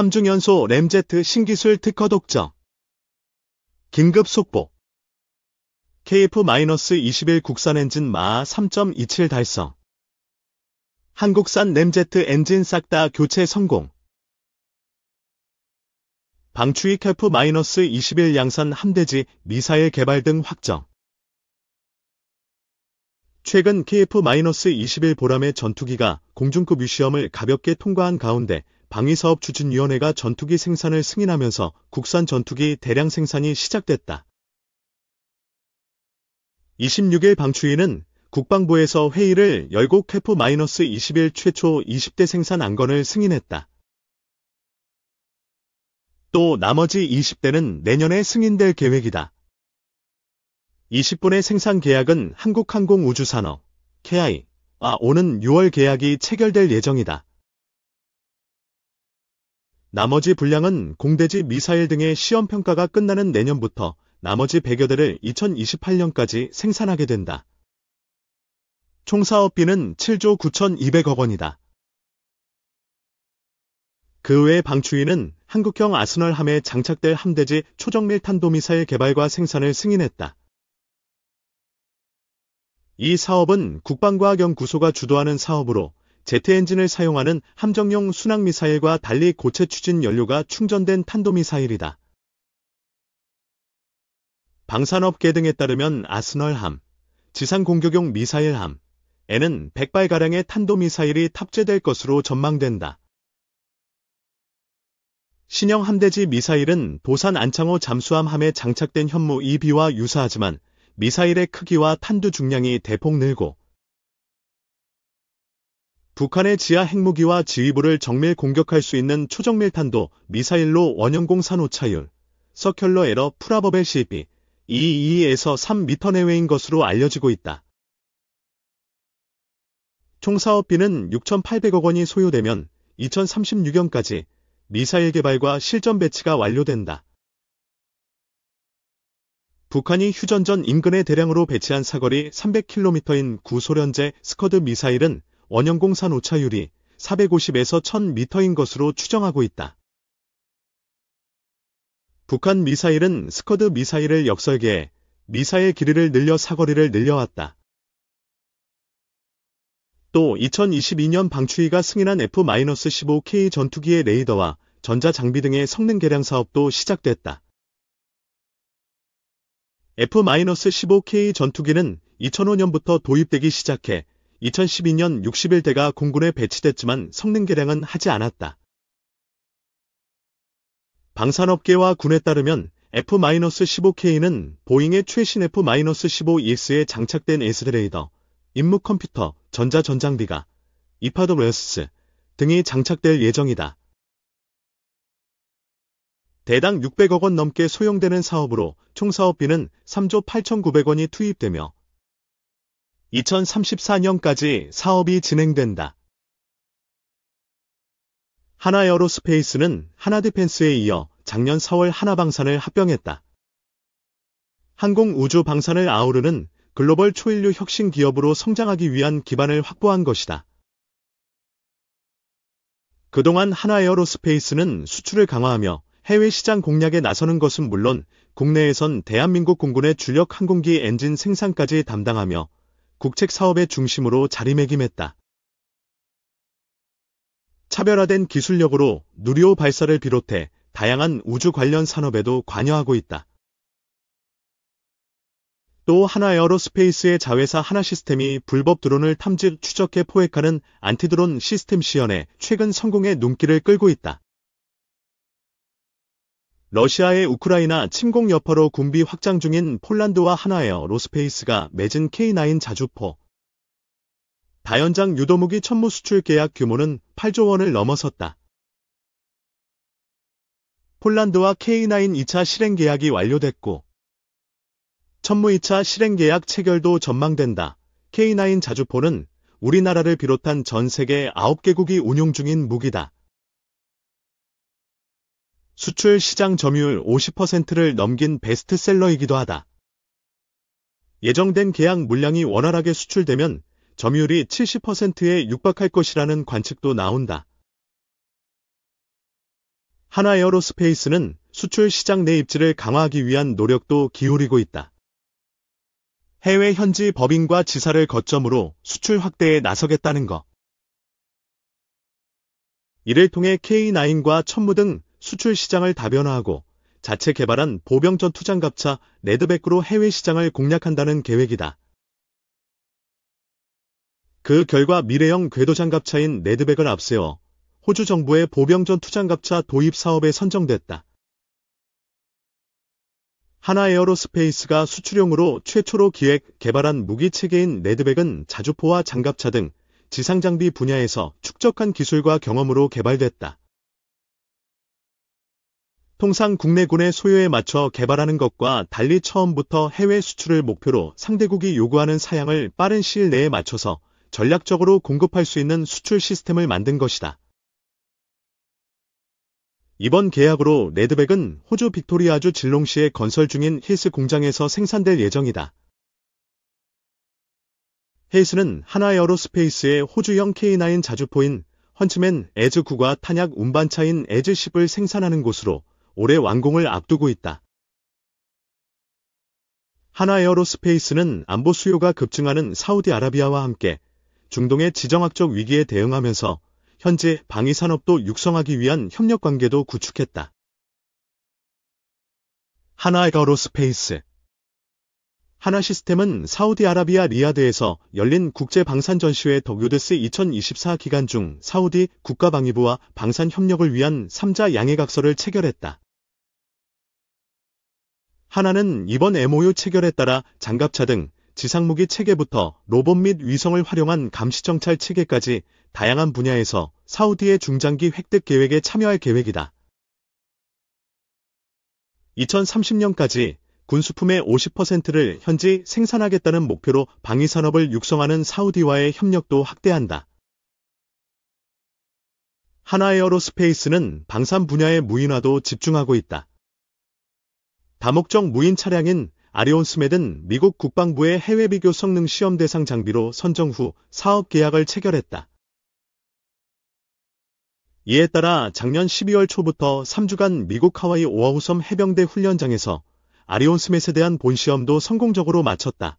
3중연소 램제트 신기술 특허 독점 긴급 속보 KF-21 국산 엔진 마하 3.27 달성 한국산 램제트 엔진 싹 다 교체 성공 방추위 KF-21 양산 함대지 미사일 개발 등 확정 최근 KF-21 보람의 전투기가 공중급 위시험을 가볍게 통과한 가운데 방위사업 추진위원회가 전투기 생산을 승인하면서 국산 전투기 대량 생산이 시작됐다. 26일 방추위는 국방부에서 회의를 열고 캐프-21 최초 20대 생산 안건을 승인했다. 또 나머지 20대는 내년에 승인될 계획이다. 20분의 생산 계약은 한국항공우주산업, KI, 아 오는 6월 계약이 체결될 예정이다. 나머지 분량은 공대지 미사일 등의 시험 평가가 끝나는 내년부터 나머지 100여 대를 2028년까지 생산하게 된다. 총 사업비는 7조 9,200억 원이다. 그 외 방추위는 한국형 아스널 함에 장착될 함대지 초정밀 탄도미사일 개발과 생산을 승인했다. 이 사업은 국방과학연구소가 주도하는 사업으로 제트 엔진을 사용하는 함정용 순항미사일과 달리 고체 추진 연료가 충전된 탄도미사일이다. 방산업계 등에 따르면 아스널함, 지상 공격용 미사일함, 에는 100발가량의 탄도미사일이 탑재될 것으로 전망된다. 신형 함대지 미사일은 도산 안창호 잠수함함에 장착된 현무 2B와 e 유사하지만 미사일의 크기와 탄두 중량이 대폭 늘고 북한의 지하 핵무기와 지휘부를 정밀 공격할 수 있는 초정밀탄도 미사일로 원형공 산호차율, 서큘러 에러 프라버벨 CB 2 2에서3 m 내외인 것으로 알려지고 있다. 총 사업비는 6,800억 원이 소요되면 2036년까지 미사일 개발과 실전 배치가 완료된다. 북한이 휴전전 인근에 대량으로 배치한 사거리 300km인 구소련제 스커드 미사일은 원형공산 오차율이 450에서 1000m인 것으로 추정하고 있다. 북한 미사일은 스커드 미사일을 역설계해 미사일 길이를 늘려 사거리를 늘려왔다. 또 2022년 방추위가 승인한 F-15K 전투기의 레이더와 전자장비 등의 성능 개량 사업도 시작됐다. F-15K 전투기는 2005년부터 도입되기 시작해 2012년 61대가 공군에 배치됐지만 성능 개량은 하지 않았다. 방산업계와 군에 따르면 F-15K는 보잉의 최신 F-15ES에 장착된 에스레이더, 임무 컴퓨터, 전자 전장비가, 이파드 웨어스 등이 장착될 예정이다. 대당 600억 원 넘게 소용되는 사업으로 총 사업비는 3조 8,900원이 투입되며 2034년까지 사업이 진행된다. 하나에어로스페이스는 하나디펜스에 이어 작년 4월 하나방산을 합병했다. 항공우주방산을 아우르는 글로벌 초인류 혁신 기업으로 성장하기 위한 기반을 확보한 것이다. 그동안 하나에어로스페이스는 수출을 강화하며 해외 시장 공략에 나서는 것은 물론 국내에선 대한민국 공군의 주력 항공기 엔진 생산까지 담당하며 국책 사업의 중심으로 자리매김했다. 차별화된 기술력으로 누리호 발사를 비롯해 다양한 우주 관련 산업에도 관여하고 있다. 또 하나 에어로스페이스의 자회사 하나 시스템이 불법 드론을 탐지 추적해 포획하는 안티드론 시스템 시연에 최근 성공의 눈길을 끌고 있다. 러시아의 우크라이나 침공 여파로 군비 확장 중인 폴란드와 하나에어 로스페이스가 맺은 K9 자주포. 다연장 유도무기 천무 수출 계약 규모는 8조 원을 넘어섰다. 폴란드와 K9 2차 실행 계약이 완료됐고, 천무 2차 실행 계약 체결도 전망된다. K9 자주포는 우리나라를 비롯한 전 세계 9개국이 운용 중인 무기다. 수출 시장 점유율 50%를 넘긴 베스트셀러이기도 하다. 예정된 계약 물량이 원활하게 수출되면 점유율이 70%에 육박할 것이라는 관측도 나온다. 하나에어로스페이스는 수출 시장 내 입지를 강화하기 위한 노력도 기울이고 있다. 해외 현지 법인과 지사를 거점으로 수출 확대에 나서겠다는 것. 이를 통해 K9과 천무 등 수출 시장을 다변화하고 자체 개발한 보병전 투장갑차 레드백으로 해외 시장을 공략한다는 계획이다. 그 결과 미래형 궤도장갑차인 레드백을 앞세워 호주 정부의 보병전 투장갑차 도입 사업에 선정됐다. 하나 에어로스페이스가 수출용으로 최초로 기획, 개발한 무기 체계인 레드백은 자주포와 장갑차 등 지상장비 분야에서 축적한 기술과 경험으로 개발됐다. 통상 국내군의 소요에 맞춰 개발하는 것과 달리 처음부터 해외 수출을 목표로 상대국이 요구하는 사양을 빠른 시일 내에 맞춰서 전략적으로 공급할 수 있는 수출 시스템을 만든 것이다. 이번 계약으로 레드백은 호주 빅토리아주 질롱시에 건설 중인 힐스 공장에서 생산될 예정이다. 힐스는 하나에어로스페이스의 호주형 K9 자주포인 헌츠맨 에즈9과 탄약 운반차인 에즈10을 생산하는 곳으로 올해 완공을 앞두고 있다. 하나에어로스페이스는 안보 수요가 급증하는 사우디아라비아와 함께 중동의 지정학적 위기에 대응하면서 현재 방위 산업도 육성하기 위한 협력 관계도 구축했다. 하나에어로스페이스 하나 시스템은 사우디아라비아 리야드에서 열린 국제 방산 전시회 더교데스 2024 기간 중 사우디 국가방위부와 방산 협력을 위한 3자 양해각서를 체결했다. 하나는 이번 MOU 체결에 따라 장갑차 등 지상무기 체계부터 로봇 및 위성을 활용한 감시정찰 체계까지 다양한 분야에서 사우디의 중장기 획득 계획에 참여할 계획이다. 2030년까지 군수품의 50%를 현지 생산하겠다는 목표로 방위산업을 육성하는 사우디와의 협력도 확대한다. 하나에어로스페이스는 방산 분야의 무인화도 집중하고 있다. 다목적 무인 차량인 아리온 스메든 미국 국방부의 해외 비교 성능 시험 대상 장비로 선정 후 사업 계약을 체결했다. 이에 따라 작년 12월 초부터 3주간 미국 하와이 오아후섬 해병대 훈련장에서 아리온 스멧에 대한 본시험도 성공적으로 마쳤다.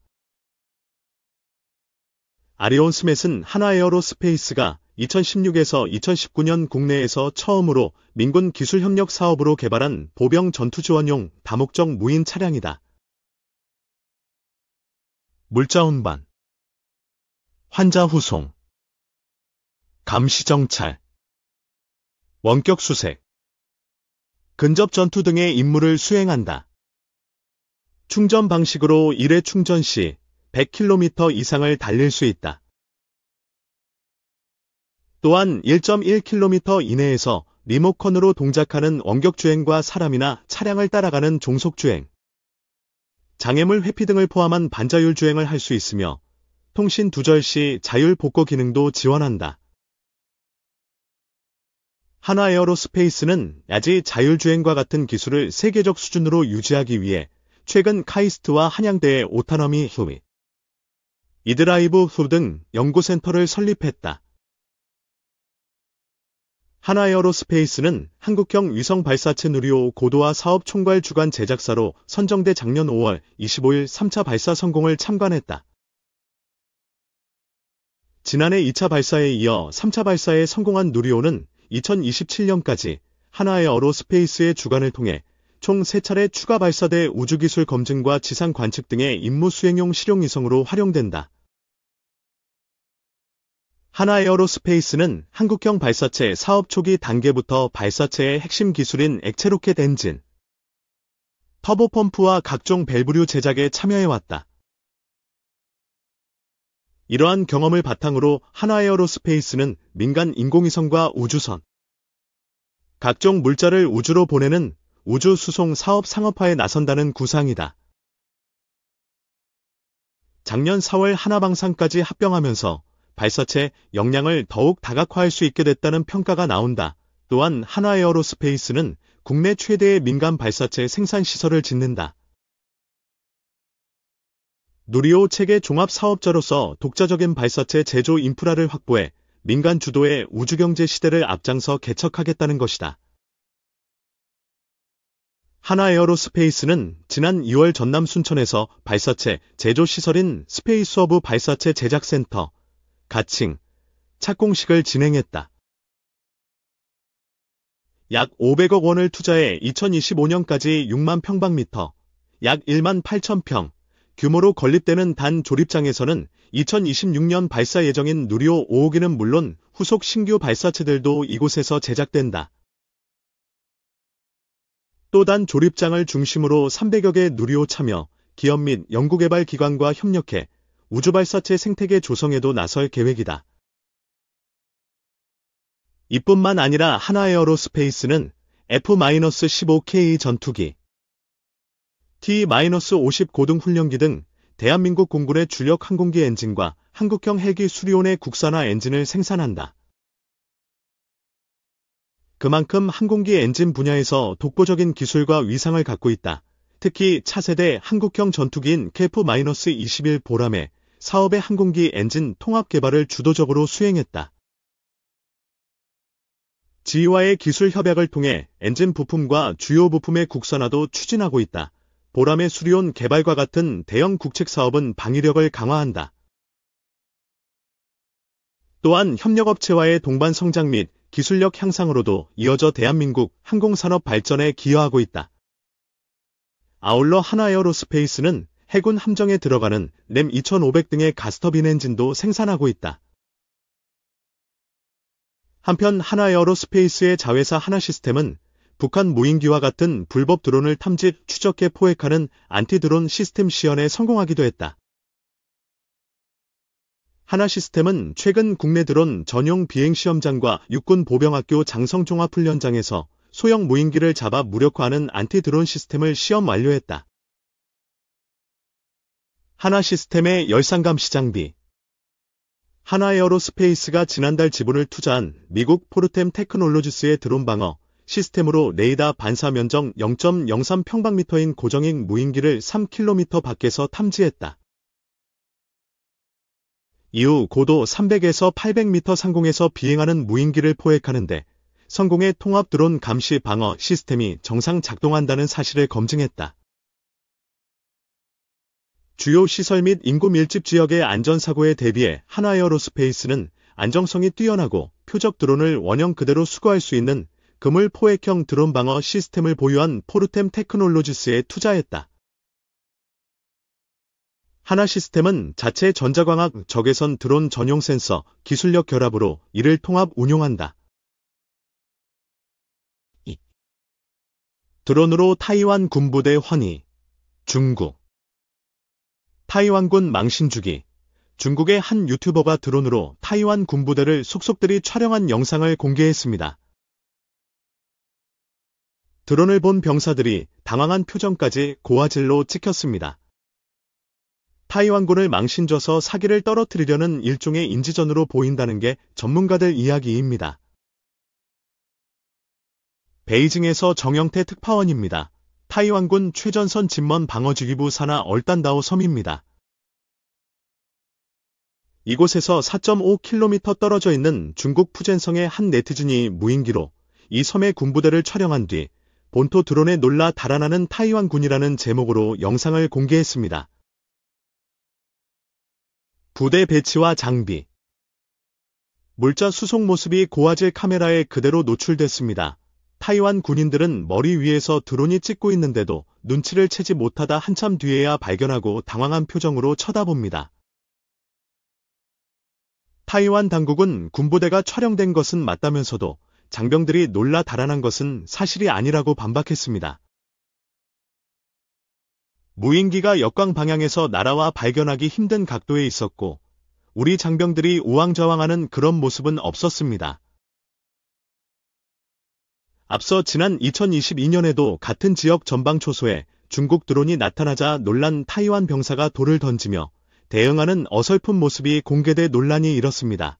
아리온 스멧은 하나에어로스페이스가 2016에서 2019년 국내에서 처음으로 민군 기술 협력 사업으로 개발한 보병 전투 지원용 다목적 무인 차량이다. 물자 운반 환자 후송 감시 정찰 원격 수색 근접 전투 등의 임무를 수행한다. 충전 방식으로 1회 충전 시 100km 이상을 달릴 수 있다. 또한 1.1km 이내에서 리모컨으로 동작하는 원격주행과 사람이나 차량을 따라가는 종속주행, 장애물 회피 등을 포함한 반자율 주행을 할 수 있으며 통신 두절 시 자율 복구 기능도 지원한다. 하나 에어로스페이스는 야지 자율주행과 같은 기술을 세계적 수준으로 유지하기 위해 최근 카이스트와 한양대의 오타너미 휴미, 이드라이브 후 등 연구센터를 설립했다. 하나에어로스페이스는 한국형 위성 발사체 누리호 고도화 사업 총괄 주관 제작사로 선정돼 작년 5월 25일 3차 발사 성공을 참관했다. 지난해 2차 발사에 이어 3차 발사에 성공한 누리호는 2027년까지 하나에어로스페이스의 주관을 통해 총 3차례 추가 발사대 우주기술 검증과 지상 관측 등의 임무 수행용 실용위성으로 활용된다. 하나 에어로스페이스는 한국형 발사체 사업 초기 단계부터 발사체의 핵심 기술인 액체 로켓 엔진, 터보펌프와 각종 밸브류 제작에 참여해왔다. 이러한 경험을 바탕으로 하나 에어로스페이스는 민간 인공위성과 우주선, 각종 물자를 우주로 보내는 우주 수송 사업 상업화에 나선다는 구상이다. 작년 4월 하나방상까지 합병하면서 발사체 역량을 더욱 다각화할 수 있게 됐다는 평가가 나온다. 또한 하나에어로스페이스는 국내 최대의 민간 발사체 생산 시설을 짓는다. 누리호 체계 종합 사업자로서 독자적인 발사체 제조 인프라를 확보해 민간 주도의 우주경제 시대를 앞장서 개척하겠다는 것이다. 하나에어로스페이스는 지난 2월 전남 순천에서 발사체 제조 시설인 스페이스오브 발사체 제작센터 가칭, 착공식을 진행했다. 약 500억 원을 투자해 2025년까지 6만 평방미터, 약 1만 8천 평, 규모로 건립되는 단 조립장에서는 2026년 발사 예정인 누리호 5호기는 물론 후속 신규 발사체들도 이곳에서 제작된다. 또 단 조립장을 중심으로 300여 개 누리호 참여, 기업 및 연구개발기관과 협력해 우주발사체 생태계 조성에도 나설 계획이다. 이뿐만 아니라 하나에어로스페이스는 F-15K 전투기, T-50 고등훈련기 등 대한민국 공군의 주력 항공기 엔진과 한국형 헬기 수리온의 국산화 엔진을 생산한다. 그만큼 항공기 엔진 분야에서 독보적인 기술과 위상을 갖고 있다. 특히 차세대 한국형 전투기인 KF-21 보람에 사업의 항공기 엔진 통합 개발을 주도적으로 수행했다. 지와의 기술 협약을 통해 엔진 부품과 주요 부품의 국산화도 추진하고 있다. 보람의 수리온 개발과 같은 대형 국책 사업은 방위력을 강화한다. 또한 협력업체와의 동반 성장 및 기술력 향상으로도 이어져 대한민국 항공산업 발전에 기여하고 있다. 아울러 하나에어로스페이스는 해군 함정에 들어가는 램 2500 등의 가스터빈 엔진도 생산하고 있다. 한편 하나에어로스페이스의 자회사 하나시스템은 북한 무인기와 같은 불법 드론을 탐지 추적해 포획하는 안티드론 시스템 시연에 성공하기도 했다. 하나시스템은 최근 국내 드론 전용 비행시험장과 육군 보병학교 장성종합훈련장에서 소형 무인기를 잡아 무력화하는 안티드론 시스템을 시험 완료했다. 하나 시스템의 열상감 시장비 하나 에어로스페이스가 지난달 지분을 투자한 미국 포르템 테크놀로지스의 드론 방어 시스템으로 레이더 반사 면적 0.03평방미터인 고정인 무인기를 3km 밖에서 탐지했다. 이후 고도 300에서 800m 상공에서 비행하는 무인기를 포획하는데 성공의 통합 드론 감시 방어 시스템이 정상 작동한다는 사실을 검증했다. 주요 시설 및 인구 밀집 지역의 안전사고에 대비해 한화에어로스페이스는 안정성이 뛰어나고 표적 드론을 원형 그대로 수거할 수 있는 그물 포획형 드론 방어 시스템을 보유한 포르템 테크놀로지스에 투자했다. 하나 시스템은 자체 전자광학 적외선 드론 전용 센서 기술력 결합으로 이를 통합 운용한다. 드론으로 타이완 군부대 환희, 중국, 타이완군 망신주기 중국의 한 유튜버가 드론으로 타이완 군부대를 속속들이 촬영한 영상을 공개했습니다. 드론을 본 병사들이 당황한 표정까지 고화질로 찍혔습니다. 타이완군을 망신줘서 사기를 떨어뜨리려는 일종의 인지전으로 보인다는 게 전문가들 이야기입니다. 베이징에서 정영태 특파원입니다. 타이완군 최전선 진먼 방어지기부 산하 얼딴다오 섬입니다. 이곳에서 4.5km 떨어져 있는 중국 푸젠성의 한 네티즌이 무인기로 이 섬의 군부대를 촬영한 뒤 본토 드론에 놀라 달아나는 타이완군이라는 제목으로 영상을 공개했습니다. 부대 배치와 장비 물자 수송 모습이 고화질 카메라에 그대로 노출됐습니다. 타이완 군인들은 머리 위에서 드론이 찍고 있는데도 눈치를 채지 못하다 한참 뒤에야 발견하고 당황한 표정으로 쳐다봅니다. 타이완 당국은 군부대가 촬영된 것은 맞다면서도 장병들이 놀라 달아난 것은 사실이 아니라고 반박했습니다. 무인기가 역광 방향에서 날아와 발견하기 힘든 각도에 있었고 우리 장병들이 우왕좌왕하는 그런 모습은 없었습니다. 앞서 지난 2022년에도 같은 지역 전방 초소에 중국 드론이 나타나자 논란 타이완 병사가 돌을 던지며 대응하는 어설픈 모습이 공개돼 논란이 일었습니다.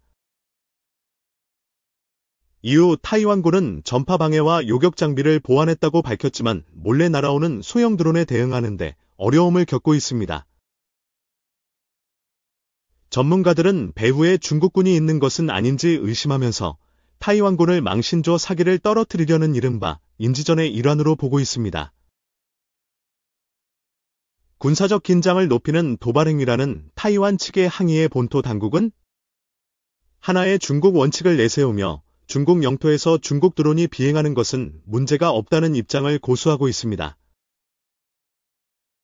이후 타이완군은 전파 방해와 요격 장비를 보완했다고 밝혔지만 몰래 날아오는 소형 드론에 대응하는데 어려움을 겪고 있습니다. 전문가들은 배후에 중국군이 있는 것은 아닌지 의심하면서 타이완군을 망신조 사기를 떨어뜨리려는 이른바 인지전의 일환으로 보고 있습니다. 군사적 긴장을 높이는 도발행위라는 타이완 측의 항의에 본토 당국은 하나의 중국 원칙을 내세우며 중국 영토에서 중국 드론이 비행하는 것은 문제가 없다는 입장을 고수하고 있습니다.